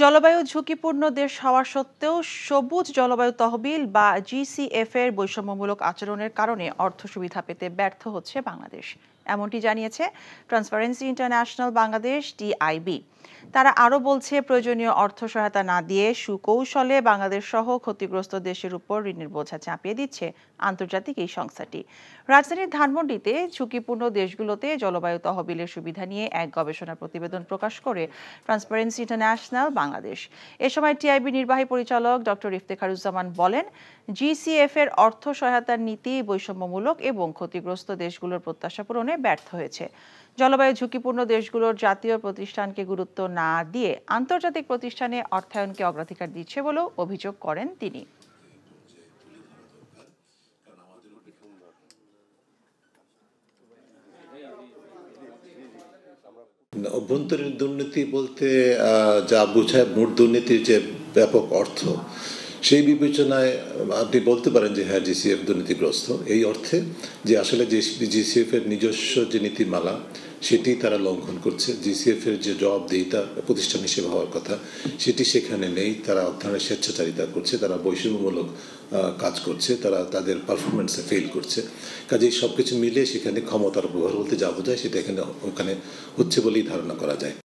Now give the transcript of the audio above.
জলবায়ু ঝুঁকিপূর্ণ দেশ হওয়া সত্ত্বেও সবুজ জলবায়ু তহবিল বা জিসিএফ এর বৈষম্যমূলক আচরণের কারণে অর্থ সুবিধা পেতে ব্যর্থ হচ্ছে বাংলাদেশ এমনটি জানিয়েছে ট্রান্সপারেন্সি ইন্টারন্যাশনাল বাংলাদেশ টিআইবি তারা আরও বলছে প্রয়োজনীয় অর্থ সহায়তা না দিয়ে সুকৌশলে বাংলাদেশ সহ ক্ষতিগ্রস্ত দেশের উপর ঋণের বোঝা চাপিয়ে দিচ্ছে আন্তর্জাতিক এই সংস্থাটি রাজধানীর ধানমন্ডিতে ঝুঁকিপূর্ণ দেশগুলোতে জলবায়ু তহবিলের সুবিধা নিয়ে এক গবেষণা প্রতিবেদন প্রকাশ করে ট্রান্সপারেন্সি ইন্টারন্যাশনাল বাংলাদেশ এ সময় টিআইবি নির্বাহী পরিচালক ডক্টর ইফতেখারুজ্জামান বলেন জিসিএফ এর অর্থ সহায়তার নীতি বৈষম্যমূলক এবং ক্ষতিগ্রস্ত দেশগুলোর প্রত্যাশা পূরণে ব্যর্থ হয়েছে জলবায়ু ঝুঁকিপূর্ণ দেশগুলোর জাতীয় প্রতিষ্ঠানকে গুরুত্ব না দিয়ে আন্তর্জাতিক প্রতিষ্ঠানে অর্থায়নকে অগ্রাধিকার দিচ্ছে বলেও অভিযোগ করেন তিনি অভ্যন্তরীণ দুর্নীতি বলতে যা বোঝায় মোট দুর্নীতির যে ব্যাপক অর্থ সেই বিবেচনায় আপনি বলতে পারেন যে হ্যাঁ জিসিএফ দুর্নীতিগ্রস্ত এই অর্থে যে আসলে জিসিএফ এর নিজস্ব যে নীতিমালা সেটি তারা লঙ্ঘন করছে জিসিএফ এর যে জবাবদিহিতা প্রতিষ্ঠান হিসেবে হওয়ার কথা সেটি সেখানে নেই তারা অধ্যয়নের স্বেচ্ছাচারিতা করছে তারা বৈষম্যমূলক কাজ করছে তারা তাদের পারফরমেন্সে ফেল করছে কাজেই সব কিছু মিলিয়ে সেখানে ক্ষমতার ব্যবহার বলতে যা বোঝায় সেটা এখানে ওখানে হচ্ছে বলেই ধারণা করা যায়